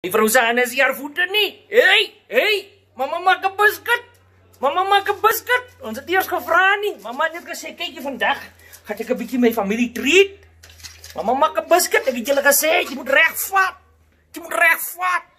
Die verhuisaan is hier voete nie. Hey, hey, mamma maak 'n biskuit. Mamma maak 'n biskuit. Ons het eers gevra nie. Mamma het net gesê kykie vandag gaan ek 'n bietjie my familie treat. Mamma maak 'n biskuit. Ek het julle gesê jy moet reg vat. Jy moet reg vat.